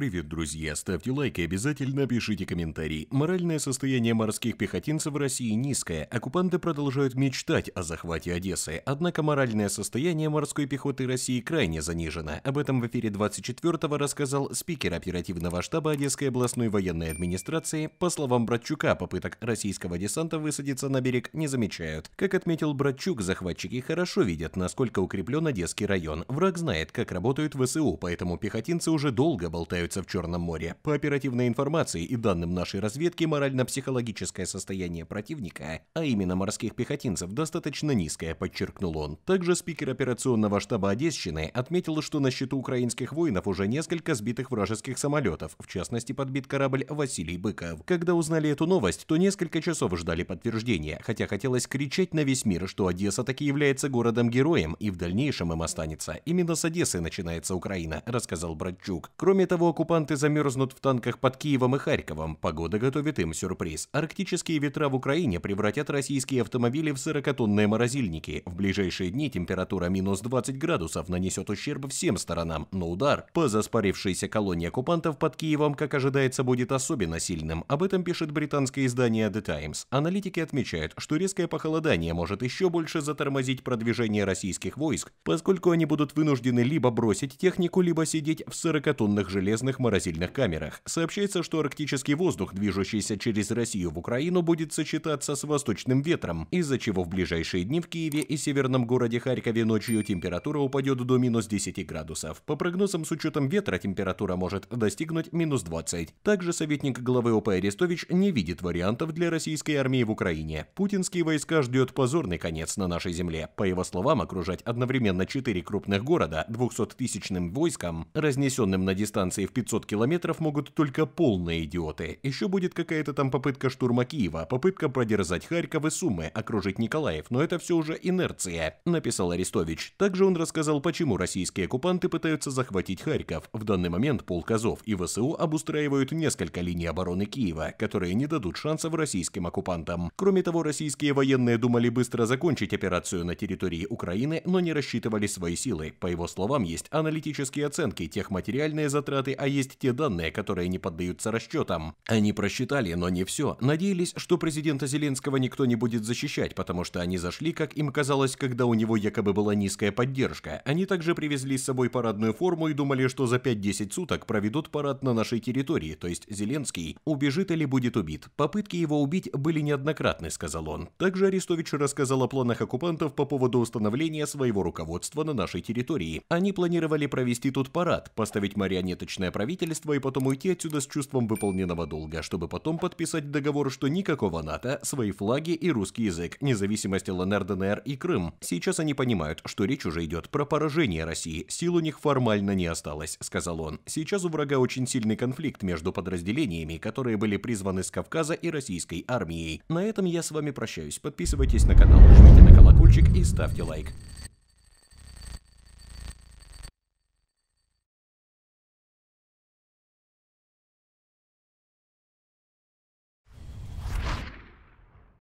Привет, друзья! Ставьте лайки, обязательно пишите комментарии. Моральное состояние морских пехотинцев в России низкое. Оккупанты продолжают мечтать о захвате Одессы. Однако моральное состояние морской пехоты России крайне занижено. Об этом в эфире 24-го рассказал спикер оперативного штаба Одесской областной военной администрации. По словам Братчука, попыток российского десанта высадиться на берег не замечают. Как отметил Братчук, захватчики хорошо видят, насколько укреплен Одесский район. Враг знает, как работают ВСУ, поэтому пехотинцы уже долго болтают находится в Черном море. По оперативной информации и данным нашей разведки, морально-психологическое состояние противника, а именно морских пехотинцев, достаточно низкое, подчеркнул он. Также спикер операционного штаба Одесщины отметил, что на счету украинских воинов уже несколько сбитых вражеских самолетов, в частности подбит корабль Василий Быков. Когда узнали эту новость, то несколько часов ждали подтверждения, хотя хотелось кричать на весь мир, что Одесса таки является городом-героем и в дальнейшем им останется. Именно с Одессы начинается Украина, рассказал Братчук. Кроме того, оккупанты замерзнут в танках под Киевом и Харьковом. Погода готовит им сюрприз. Арктические ветра в Украине превратят российские автомобили в 40-тонные морозильники. В ближайшие дни температура минус 20 градусов нанесет ущерб всем сторонам, но удар по заспарившейся колонии оккупантов под Киевом, как ожидается, будет особенно сильным. Об этом пишет британское издание The Times. Аналитики отмечают, что резкое похолодание может еще больше затормозить продвижение российских войск, поскольку они будут вынуждены либо бросить технику, либо сидеть в 40-тонных железных модерных морозильных камерах. Сообщается, что арктический воздух, движущийся через Россию в Украину, будет сочетаться с восточным ветром, из-за чего в ближайшие дни в Киеве и северном городе Харькове ночью температура упадет до минус 10 градусов. По прогнозам с учетом ветра температура может достигнуть минус 20. Также советник главы ОП Арестович не видит вариантов для российской армии в Украине. Путинские войска ждет позорный конец на нашей земле. По его словам, окружать одновременно четыре крупных города 200-тысячным войском, разнесенным на дистанции этих 500 километров могут только полные идиоты. Еще будет какая-то там попытка штурма Киева, попытка продерзать Харьков и Сумы, окружить Николаев, но это все уже инерция, написал Арестович. Также он рассказал, почему российские оккупанты пытаются захватить Харьков. В данный момент полк Азов и ВСУ обустраивают несколько линий обороны Киева, которые не дадут шансов российским оккупантам. Кроме того, российские военные думали быстро закончить операцию на территории Украины, но не рассчитывали свои силы. По его словам, есть аналитические оценки, техматериальные затраты, а есть те данные, которые не поддаются расчетам. Они просчитали, но не все. Надеялись, что президента Зеленского никто не будет защищать, потому что они зашли, как им казалось, когда у него якобы была низкая поддержка. Они также привезли с собой парадную форму и думали, что за 5-10 суток проведут парад на нашей территории, то есть Зеленский убежит или будет убит. Попытки его убить были неоднократны, сказал он. Также Арестович рассказал о планах оккупантов по поводу установления своего руководства на нашей территории. Они планировали провести тут парад, поставить марионеточное федеральное правительство и потом уйти отсюда с чувством выполненного долга, чтобы потом подписать договор, что никакого НАТО, свои флаги и русский язык, независимость ЛНР, ДНР и Крым. Сейчас они понимают, что речь уже идет про поражение России, сил у них формально не осталось, сказал он. Сейчас у врага очень сильный конфликт между подразделениями, которые были призваны с Кавказа и российской армией. На этом я с вами прощаюсь. Подписывайтесь на канал, жмите на колокольчик и ставьте лайк.